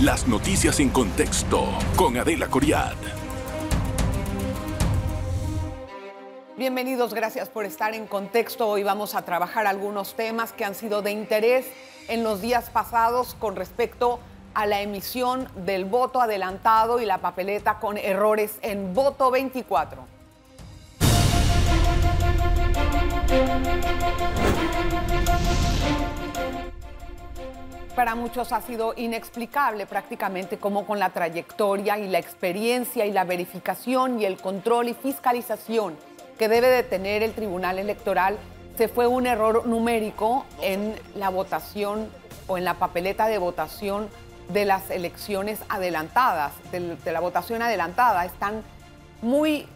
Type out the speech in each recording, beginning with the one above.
Las noticias en contexto con Adela Coriad. Bienvenidos, gracias por estar en contexto. Hoy vamos a trabajar algunos temas que han sido de interés en los días pasados con respecto a la emisión del voto adelantado y la papeleta con errores en voto 24. para muchos ha sido inexplicable prácticamente cómo con la trayectoria y la experiencia y la verificación y el control y fiscalización que debe de tener el Tribunal Electoral se fue un error numérico en la votación o en la papeleta de votación de las elecciones adelantadas, de, la votación adelantada. Están muy,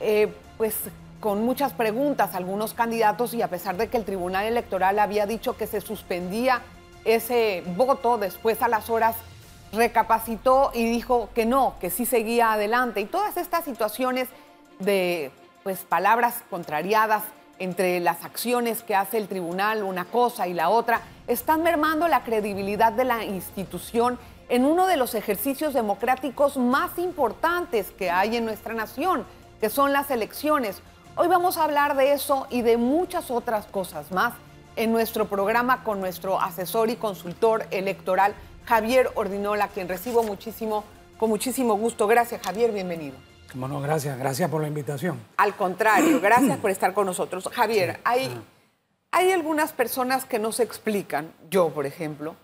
eh, pues, con muchas preguntas algunos candidatos y a pesar de que el Tribunal Electoral había dicho que se suspendía ese voto, después a las horas recapacitó y dijo que no, que sí seguía adelante. Y todas estas situaciones de pues, palabras contrariadas entre las acciones que hace el tribunal, una cosa y la otra, están mermando la credibilidad de la institución en uno de los ejercicios democráticos más importantes que hay en nuestra nación, que son las elecciones. Hoy vamos a hablar de eso y de muchas otras cosas más en nuestro programa con nuestro asesor y consultor electoral, Javier Ordinola, quien recibo muchísimo, con muchísimo gusto. Gracias, Javier, bienvenido. Bueno, gracias, gracias por la invitación. Al contrario, gracias por estar con nosotros. Javier, ah. hay, algunas personas que nos explican, yo por ejemplo,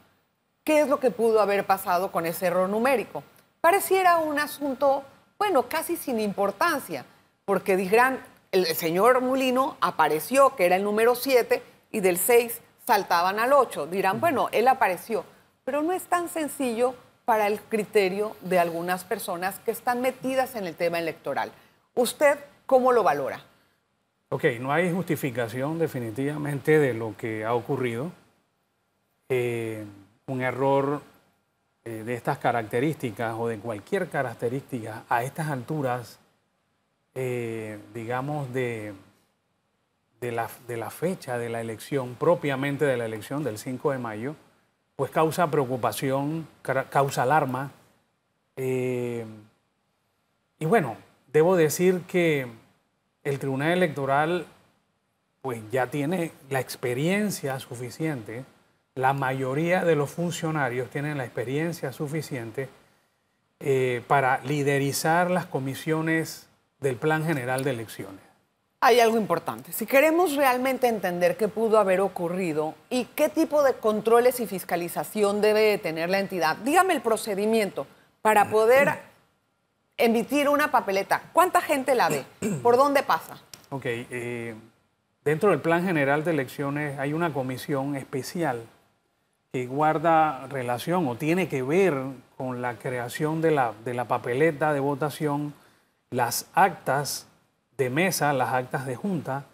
qué es lo que pudo haber pasado con ese error numérico. Pareciera un asunto, bueno, casi sin importancia, porque dirán, el señor Mulino apareció, que era el número 7, y del 6 saltaban al 8. Dirán, bueno, él apareció. Pero no es tan sencillo para el criterio de algunas personas que están metidas en el tema electoral. ¿Usted cómo lo valora? Ok, no hay justificación definitivamente de lo que ha ocurrido. Eh, un error eh, de estas características o de cualquier característica a estas alturas, eh, digamos, de de la, fecha de la elección, propiamente de la elección del 5 de mayo, pues causa preocupación, causa alarma. Eh, y bueno, debo decir que el Tribunal Electoral pues ya tiene la experiencia suficiente, la mayoría de los funcionarios tienen la experiencia suficiente eh, para liderizar las comisiones del Plan General de Elecciones. Hay algo importante. Si queremos realmente entender qué pudo haber ocurrido y qué tipo de controles y fiscalización debe tener la entidad, dígame el procedimiento para poder emitir una papeleta. ¿Cuánta gente la ve? ¿Por dónde pasa? Ok, eh, dentro del Plan General de Elecciones hay una comisión especial que guarda relación o tiene que ver con la creación de la, de la papeleta de votación, las actas de mesa, las actas de junta,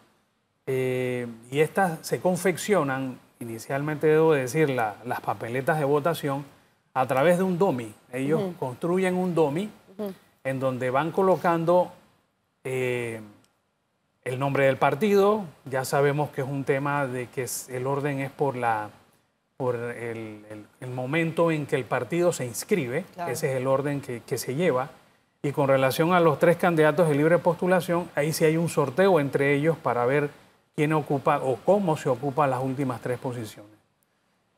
eh, y estas se confeccionan, inicialmente debo decir, las papeletas de votación a través de un domi. Ellos construyen un domi en donde van colocando eh, el nombre del partido, ya sabemos que es un tema de que el orden es por la por el, momento en que el partido se inscribe, ese es el orden que se lleva. Y con relación a los tres candidatos de libre postulación, ahí sí hay un sorteo entre ellos para ver quién ocupa o cómo se ocupan las últimas tres posiciones.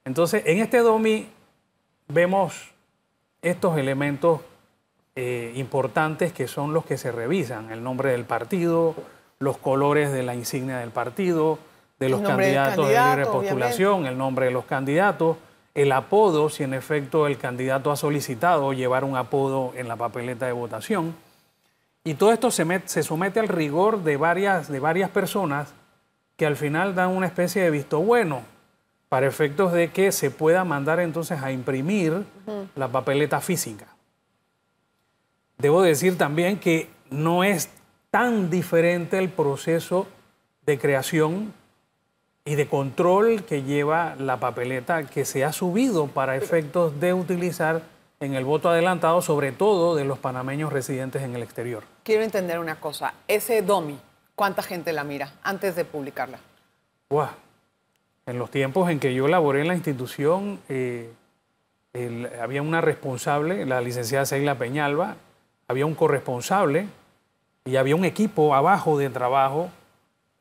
Entonces, en este DOMI vemos estos elementos eh, importantes que son los que se revisan, el nombre del partido, los colores de la insignia del partido, de los candidatos de libre postulación, el nombre de los candidatos el apodo, si en efecto el candidato ha solicitado llevar un apodo en la papeleta de votación. Y todo esto se, somete al rigor de varias, de varias personas que al final dan una especie de visto bueno para efectos de que se pueda mandar entonces a imprimir la papeleta física. Debo decir también que no es tan diferente el proceso de creación y de control que lleva la papeleta que se ha subido para efectos de utilizar en el voto adelantado, sobre todo de los panameños residentes en el exterior. Quiero entender una cosa, ese DOMI, ¿cuánta gente la mira antes de publicarla? ¡Guau! En los tiempos en que yo laboré en la institución, eh, había una responsable, la licenciada Seila Peñalba, había un corresponsable y había un equipo abajo de trabajo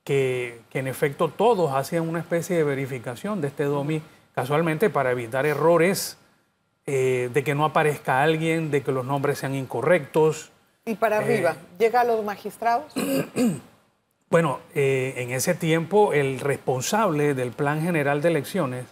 que, en efecto todos hacían una especie de verificación de este DOMI casualmente para evitar errores eh, de que no aparezca alguien, de que los nombres sean incorrectos. ¿Y para eh, arriba? ¿Llega a los magistrados? bueno, eh, en ese tiempo el responsable del Plan General de Elecciones,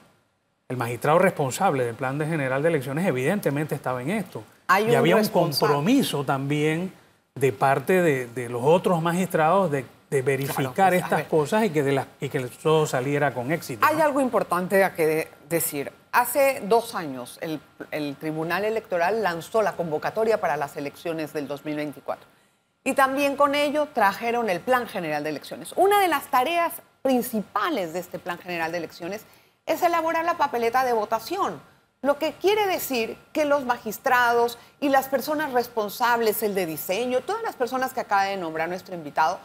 el magistrado responsable del Plan General de Elecciones evidentemente estaba en esto. y había un compromiso también de parte de, de los otros magistrados de de pues, verificar estas cosas y que, de y que todo saliera con éxito. Hay algo importante a que decir. Hace dos años el, el, Tribunal Electoral lanzó la convocatoria para las elecciones del 2024 y también con ello trajeron el Plan General de Elecciones. Una de las tareas principales de este Plan General de Elecciones es elaborar la papeleta de votación, lo que quiere decir que los magistrados y las personas responsables, el de diseño, todas las personas que acaba de nombrar nuestro invitado,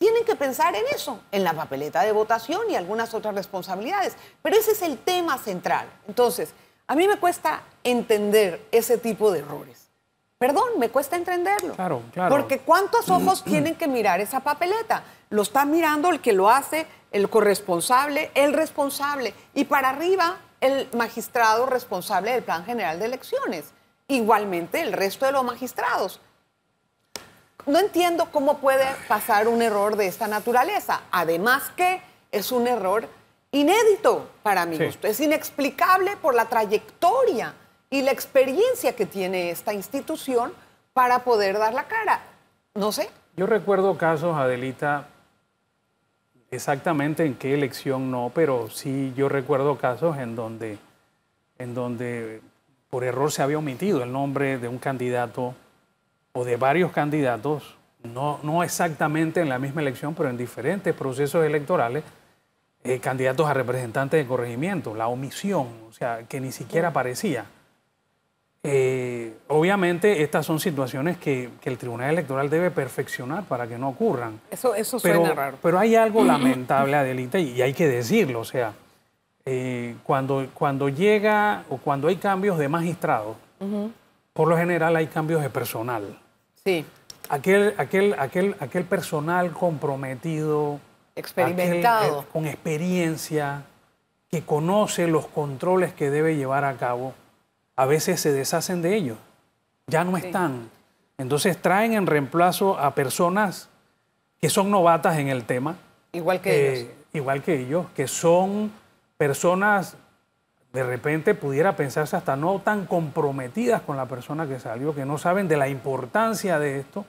tienen que pensar en eso, en la papeleta de votación y algunas otras responsabilidades. Pero ese es el tema central. Entonces, a mí me cuesta entender ese tipo de errores. Perdón, me cuesta entenderlo. Claro, claro. Porque ¿cuántos ojos tienen que mirar esa papeleta? Lo está mirando el que lo hace, el corresponsable, el responsable. Y para arriba, el magistrado responsable del Plan General de Elecciones. Igualmente, el resto de los magistrados no entiendo cómo puede pasar un error de esta naturaleza. Además que es un error inédito para mí. Es inexplicable por la trayectoria y la experiencia que tiene esta institución para poder dar la cara. No sé. Yo recuerdo casos, Adelita, exactamente en qué elección no, pero sí yo recuerdo casos en donde, en donde por error se había omitido el nombre de un candidato o de varios candidatos, no, no exactamente en la misma elección, pero en diferentes procesos electorales, eh, candidatos a representantes de corregimiento, la omisión, o sea, que ni siquiera aparecía. Eh, obviamente estas son situaciones que, el Tribunal Electoral debe perfeccionar para que no ocurran. Eso, eso suena raro. Pero hay algo lamentable, Adelita, y hay que decirlo, o sea, eh, cuando, cuando llega o cuando hay cambios de magistrados, por lo general hay cambios de personal. Sí. Aquel, aquel, aquel, aquel personal comprometido, experimentado, eh, con experiencia, que conoce los controles que debe llevar a cabo, a veces se deshacen de ellos, ya no están. Entonces traen en reemplazo a personas que son novatas en el tema. Igual que eh, ellos. Igual que ellos, que son personas de repente pudiera pensarse hasta no tan comprometidas con la persona que salió, que no saben de la importancia de esto.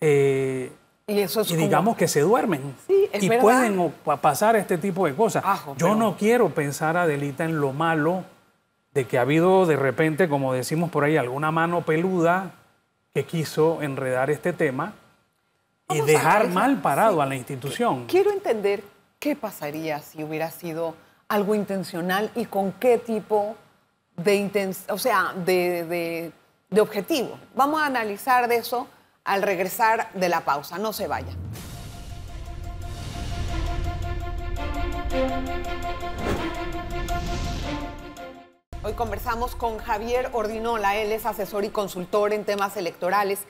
Eh, y, digamos que se duermen y pueden pasar este tipo de cosas. Yo no quiero pensar, Adelita, en lo malo de que ha habido de repente, como decimos por ahí, alguna mano peluda que quiso enredar este tema y dejar mal parado a la institución. Quiero entender qué pasaría si hubiera sido algo intencional y con qué tipo de, o sea, de, de objetivo. Vamos a analizar de eso al regresar de la pausa. No se vaya. Hoy conversamos con Javier Ordinola, él es asesor y consultor en temas electorales.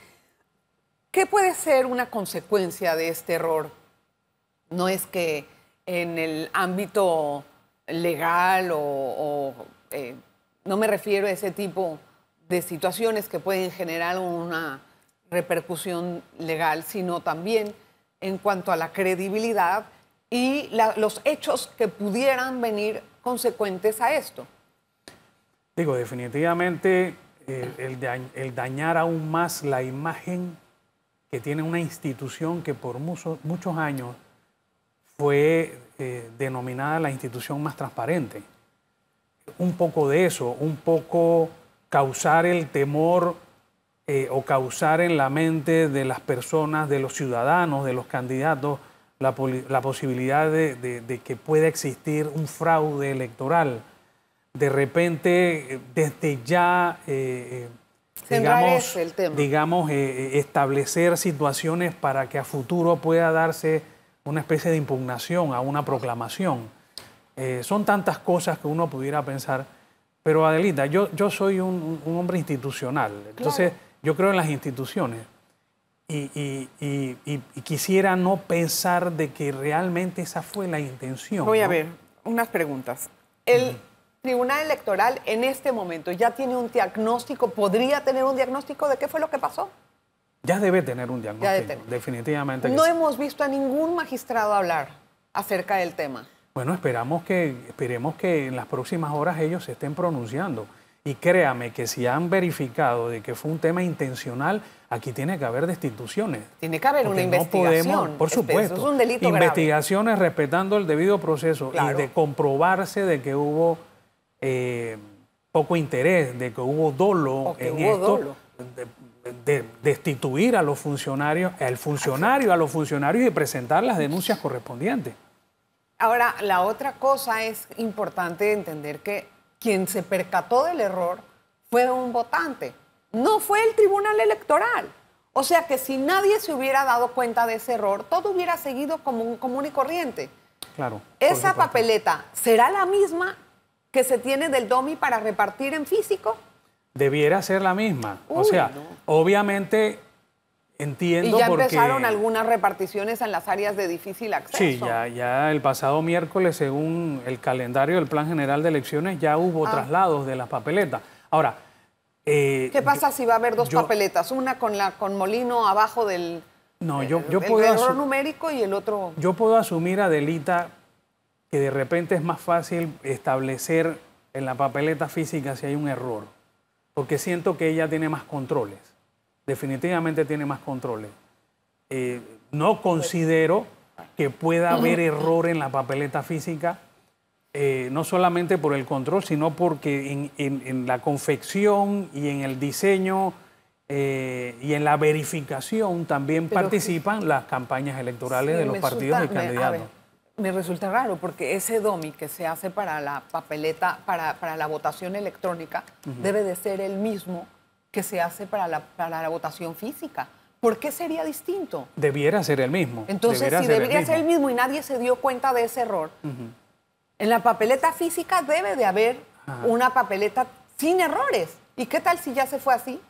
¿Qué puede ser una consecuencia de este error? No es que en el ámbito legal o, eh, no me refiero a ese tipo de situaciones que pueden generar una repercusión legal, sino también en cuanto a la credibilidad y los hechos que pudieran venir consecuentes a esto. Digo, definitivamente el, dañar aún más la imagen que tiene una institución que por muchos años fue eh, denominada la institución más transparente. Un poco de eso, un poco causar el temor eh, o causar en la mente de las personas, de los ciudadanos, de los candidatos, la, posibilidad de, que pueda existir un fraude electoral. De repente, desde ya, eh, digamos, establecer situaciones para que a futuro pueda darse una especie de impugnación a una proclamación. Eh, son tantas cosas que uno pudiera pensar, pero Adelita, yo, yo soy un, hombre institucional, entonces yo creo en las instituciones y, quisiera no pensar de que realmente esa fue la intención. Voy a ver, unas preguntas. El Tribunal Electoral en este momento ya tiene un diagnóstico, podría tener un diagnóstico de qué fue lo que pasó. Ya debe tener un diagnóstico, definitivamente. No hemos visto a ningún magistrado hablar acerca del tema. Bueno, esperamos que, esperemos que en las próximas horas ellos se estén pronunciando. Y créame que si han verificado de que fue un tema intencional, aquí tiene que haber destituciones. Tiene que haber una investigación. Podemos, por este, supuesto. Es un delito investigaciones respetando el debido proceso y de comprobarse de que hubo eh, poco interés, de que hubo dolo en esto de destituir a los funcionarios, al funcionario, a los funcionarios y presentar las denuncias correspondientes. Ahora, la otra cosa es importante entender que quien se percató del error fue un votante, no fue el tribunal electoral. O sea que si nadie se hubiera dado cuenta de ese error, todo hubiera seguido como un común y corriente. Claro. Esa papeleta será la misma que se tiene del DOMI para repartir en físico debiera ser la misma. o sea, obviamente Entiendo. Y ya empezaron algunas reparticiones en las áreas de difícil acceso. Sí, ya, el pasado miércoles, según el calendario del Plan General de Elecciones, ya hubo ah. traslados de las papeletas. Ahora. Eh, ¿Qué pasa si va a haber dos papeletas? Una con la con Molino abajo del. No, eh, yo, puedo. El error numérico y el otro. Yo puedo asumir, Adelita, que de repente es más fácil establecer en la papeleta física si hay un error porque siento que ella tiene más controles, definitivamente tiene más controles. Eh, no considero que pueda haber error en la papeleta física, eh, no solamente por el control, sino porque en, la confección y en el diseño eh, y en la verificación también participan las campañas electorales de los partidos y candidatos me resulta raro porque ese DOMI que se hace para la papeleta, para, la votación electrónica, debe de ser el mismo que se hace para la, votación física. ¿Por qué sería distinto? Debiera ser el mismo. Entonces, si debería ser el mismo y nadie se dio cuenta de ese error, en la papeleta física debe de haber una papeleta sin errores. ¿Y qué tal si ya se fue así?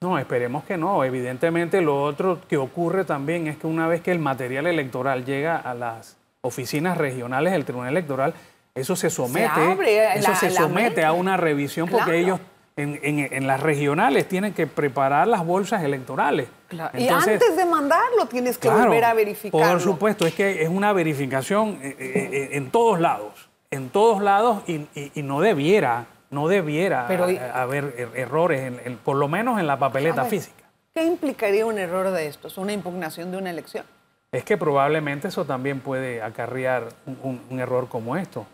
No, esperemos que no. Evidentemente, lo otro que ocurre también es que una vez que el material electoral llega a las oficinas regionales del Tribunal Electoral, eso se somete, eso se somete a una revisión porque ellos en, las regionales tienen que preparar las bolsas electorales. y antes de mandarlo tienes que volver a verificar. Por supuesto, es que es una verificación eh, eh, eh, en todos lados, en todos lados y, no debiera, no debiera haber er, errores, por lo menos en la papeleta física. ¿Qué implicaría un error de estos? ¿Una impugnación de una elección? es que probablemente eso también puede acarrear un, error como esto,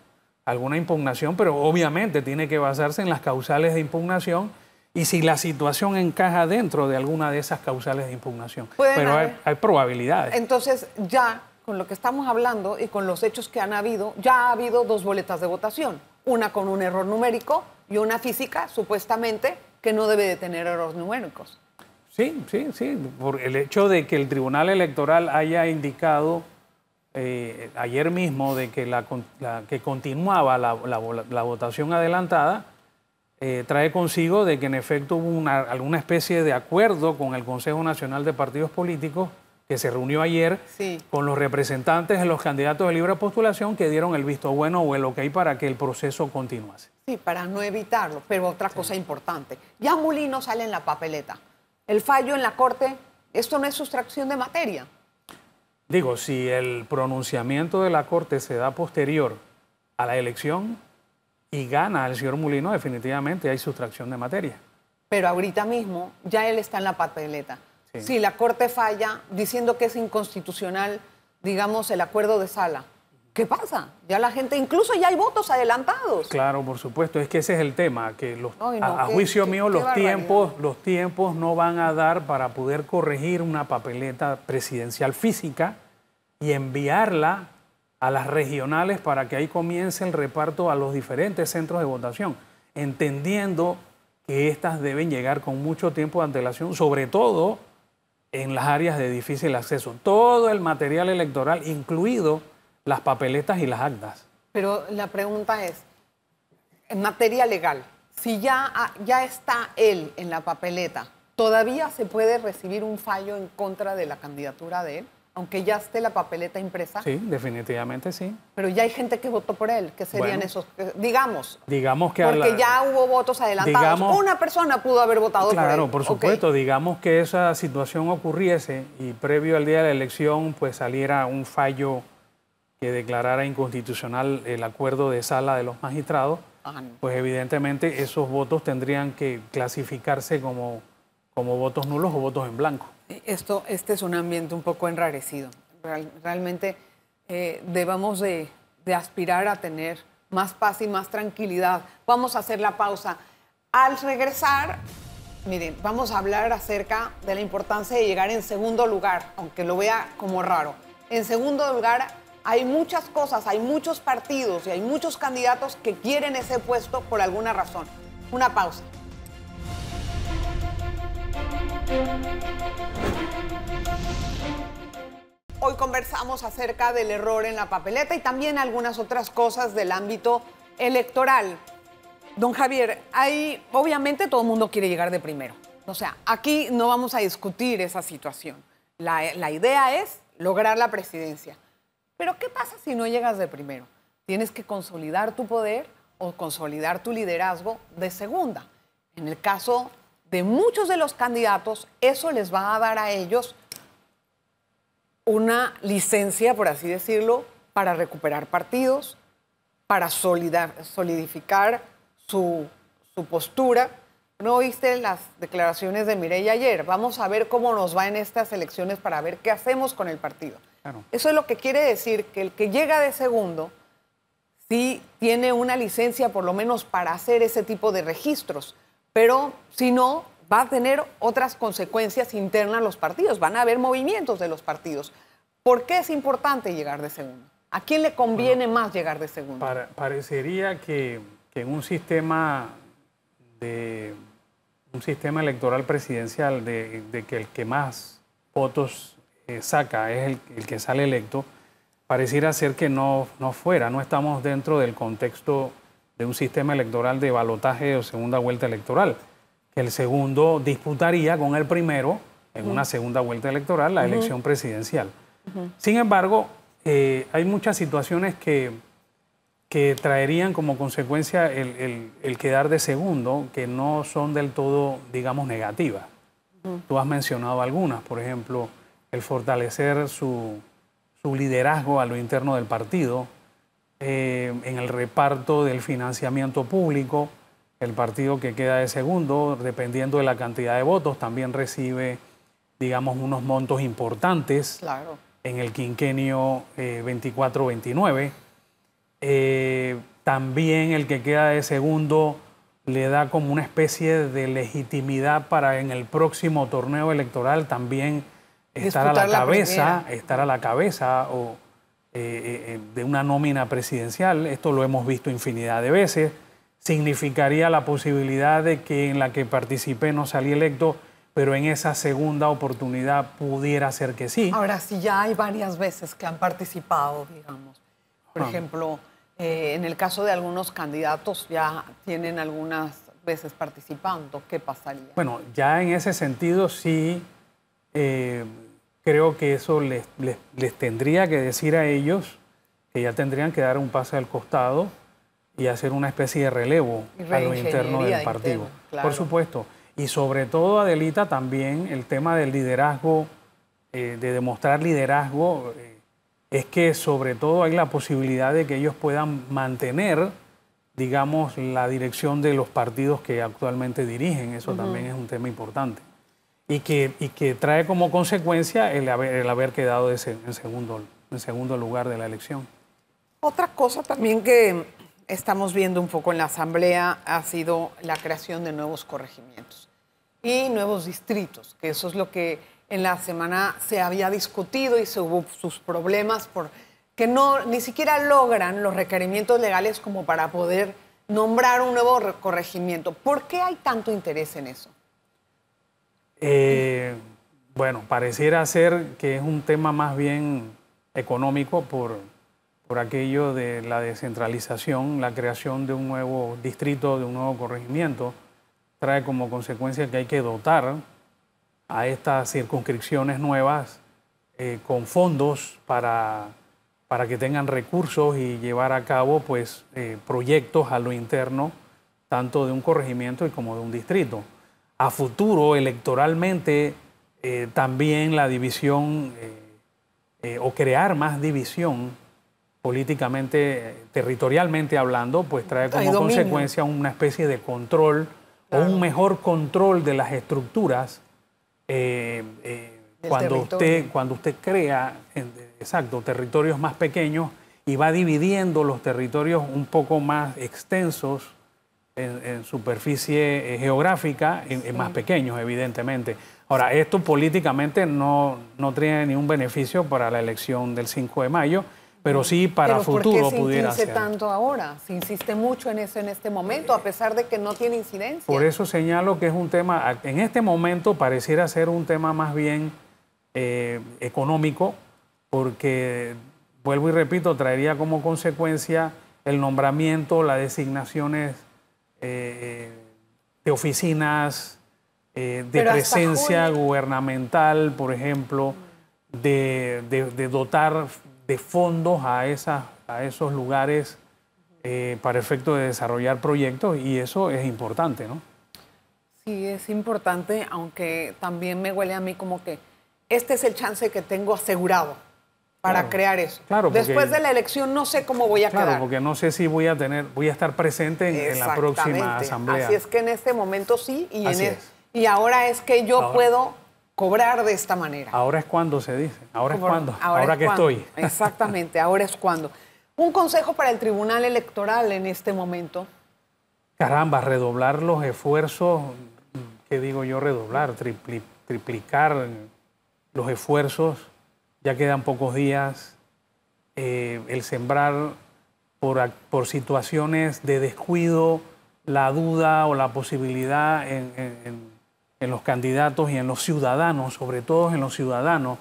alguna impugnación, pero obviamente tiene que basarse en las causales de impugnación y si la situación encaja dentro de alguna de esas causales de impugnación. Pero hay, hay probabilidades. Entonces ya, con lo que estamos hablando y con los hechos que han habido, ya ha habido dos boletas de votación, una con un error numérico y una física, supuestamente, que no debe de tener errores numéricos. Sí, sí, sí. Por el hecho de que el Tribunal Electoral haya indicado eh, ayer mismo de que, la, que continuaba la, votación adelantada, eh, trae consigo de que en efecto hubo una, alguna especie de acuerdo con el Consejo Nacional de Partidos Políticos que se reunió ayer con los representantes de los candidatos de libre postulación que dieron el visto bueno o el ok para que el proceso continuase. Sí, para no evitarlo, pero otra cosa importante, ya Mulino sale en la papeleta el fallo en la Corte, esto no es sustracción de materia. Digo, si el pronunciamiento de la Corte se da posterior a la elección y gana el señor Mulino, definitivamente hay sustracción de materia. Pero ahorita mismo ya él está en la papeleta. Si la Corte falla diciendo que es inconstitucional, digamos, el acuerdo de sala, ¿Qué pasa? Ya la gente, incluso ya hay votos adelantados. Claro, por supuesto, es que ese es el tema, que a, juicio mío los tiempos, los tiempos no van a dar para poder corregir una papeleta presidencial física y enviarla a las regionales para que ahí comience el reparto a los diferentes centros de votación, entendiendo que estas deben llegar con mucho tiempo de antelación, sobre todo en las áreas de difícil acceso. Todo el material electoral, incluido las papeletas y las actas. Pero la pregunta es, en materia legal, si ya, ah, ya está él en la papeleta, ¿todavía se puede recibir un fallo en contra de la candidatura de él? Aunque ya esté la papeleta impresa. Sí, definitivamente sí. Pero ya hay gente que votó por él. que serían esos? Digamos. Digamos que. Porque ya hubo votos adelantados. Una persona pudo haber votado por él. Claro, por supuesto. Digamos que esa situación ocurriese y previo al día de la elección, pues saliera un fallo que declarara inconstitucional el acuerdo de sala de los magistrados, pues evidentemente esos votos tendrían que clasificarse como, como votos nulos o votos en blanco. E, esto, este es un ambiente un poco enrarecido. realmente eh, debamos de, de aspirar a tener más paz y más tranquilidad. Vamos a hacer la pausa. Al regresar, miren, vamos a hablar acerca de la importancia de llegar en segundo lugar, aunque lo vea como raro. En segundo lugar hay muchas cosas, hay muchos partidos y hay muchos candidatos que quieren ese puesto por alguna razón. Una pausa. Hoy conversamos acerca del error en la papeleta y también algunas otras cosas del ámbito electoral. Don Javier, ahí obviamente todo el mundo quiere llegar de primero. O sea, aquí no vamos a discutir esa situación. la idea es lograr la presidencia. Pero ¿qué pasa si no llegas de primero? Tienes que consolidar tu poder o consolidar tu liderazgo de segunda. En el caso de muchos de los candidatos, eso les va a dar a ellos una licencia, por así decirlo, para recuperar partidos, para solidificar su, postura. ¿No viste las declaraciones de Mireille ayer? Vamos a ver cómo nos va en estas elecciones para ver qué hacemos con el partido. Eso es lo que quiere decir que el que llega de segundo sí tiene una licencia por lo menos para hacer ese tipo de registros, pero si no, va a tener otras consecuencias internas los partidos, van a haber movimientos de los partidos. ¿Por qué es importante llegar de segundo? ¿A quién le conviene más llegar de segundo? parecería que, en un sistema de un sistema electoral presidencial de que el que más votos saca, es el, que sale electo, pareciera ser que no, no fuera, no estamos dentro del contexto de un sistema electoral de balotaje o segunda vuelta electoral, que el segundo disputaría con el primero en una segunda vuelta electoral la elección presidencial. Sin embargo, eh, hay muchas situaciones que, que traerían como consecuencia el, el, quedar de segundo que no son del todo, digamos, negativas. Tú has mencionado algunas, por ejemplo, el fortalecer su, liderazgo a lo interno del partido, eh, en el reparto del financiamiento público. El partido que queda de segundo, dependiendo de la cantidad de votos, también recibe, digamos, unos montos importantes en el quinquenio 24-29. Eh, eh, también el que queda de segundo le da como una especie de legitimidad para en el próximo torneo electoral también estar a la cabeza, estar a la cabeza o, eh, eh, eh, de una nómina presidencial, esto lo hemos visto infinidad de veces, significaría la posibilidad de que en la que participé no salí electo, pero en esa segunda oportunidad pudiera ser que sí. Ahora, si ya hay varias veces que han participado, digamos, por ah. ejemplo, en el caso de algunos candidatos ya tienen algunas veces participando, ¿qué pasaría? Bueno, ya en ese sentido sí eh, creo que eso les, les, les, tendría que decir a ellos que ya tendrían que dar un pase al costado y hacer una especie de relevo a lo interno del partido. Por supuesto. Y sobre todo, Adelita, también el tema del liderazgo, eh, de demostrar liderazgo, eh, es que sobre todo hay la posibilidad de que ellos puedan mantener, digamos, la dirección de los partidos que actualmente dirigen. Eso también es un tema importante y que, y que trae como consecuencia el haber, quedado ese, en, segundo, en segundo lugar de la elección. Otra cosa también que estamos viendo un poco en la Asamblea ha sido la creación de nuevos corregimientos y nuevos distritos, que eso es lo que en la semana se había discutido y se hubo sus problemas por que no ni siquiera logran los requerimientos legales como para poder nombrar un nuevo corregimiento. ¿Por qué hay tanto interés en eso? Eh, bueno, pareciera ser que es un tema más bien económico por, por aquello de la descentralización, la creación de un nuevo distrito, de un nuevo corregimiento, trae como consecuencia que hay que dotar a estas circunscripciones nuevas eh, con fondos para, para que tengan recursos y llevar a cabo pues, eh, proyectos a lo interno, tanto de un corregimiento como de un distrito a futuro electoralmente eh, también la división eh, eh, o crear más división políticamente, territorialmente hablando, pues trae como consecuencia una especie de control o un mejor control de las estructuras cuando usted, cuando usted crea, exacto, territorios más pequeños y va dividiendo los territorios un poco más extensos en, superficie eh, geográfica, en, más pequeños, evidentemente. Ahora, esto políticamente no, no tiene ningún beneficio para la elección del 5 de mayo, pero sí para ¿Pero futuro ¿por qué se pudiera tanto ahora? Se insiste mucho en eso en este momento, a pesar de que no tiene incidencia. Por eso señalo que es un tema, en este momento pareciera ser un tema más bien eh, económico, porque, vuelvo y repito, traería como consecuencia el nombramiento, las designaciones oficinas, eh, de presencia gubernamental, por ejemplo, de, dotar de fondos a, a esos lugares eh, para efecto de desarrollar proyectos y eso es importante, ¿no? Sí, es importante, aunque también me huele a mí como que este es el chance que tengo asegurado para crear eso. Claro, Después de la elección no sé cómo voy a claro, quedar. porque no sé si voy a tener, voy a estar presente en, la próxima asamblea. Así es que en este momento sí y e- y ahora es que yo puedo cobrar de esta manera. Ahora es cuando se dice, ahora es cuando, ahora, que estoy. Exactamente, ahora es cuando. Un consejo para el Tribunal Electoral en este momento. Caramba, redoblar los esfuerzos, ¿qué digo yo redoblar? triplicar los esfuerzos ya quedan pocos días, eh, el sembrar por, situaciones de descuido, la duda o la posibilidad en, los candidatos y en los ciudadanos, sobre todo en los ciudadanos,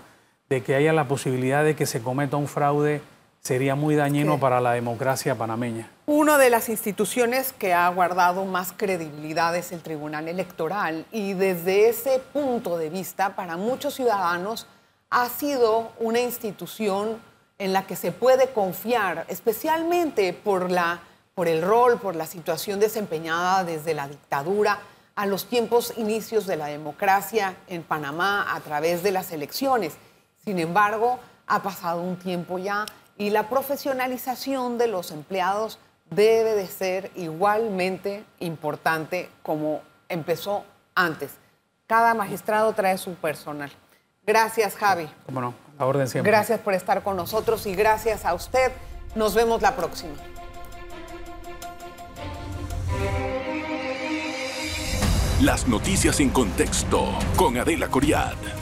de que haya la posibilidad de que se cometa un fraude sería muy dañino para la democracia panameña. Una de las instituciones que ha guardado más credibilidad es el Tribunal Electoral y desde ese punto de vista para muchos ciudadanos ha sido una institución en la que se puede confiar, especialmente por, la, por el rol, por la situación desempeñada desde la dictadura a los tiempos inicios de la democracia en Panamá a través de las elecciones. Sin embargo, ha pasado un tiempo ya y la profesionalización de los empleados debe de ser igualmente importante como empezó antes. Cada magistrado trae su personal. Gracias, Javi. Cómo no, a orden Gracias por estar con nosotros y gracias a usted. Nos vemos la próxima. Las noticias en contexto con Adela Coriad.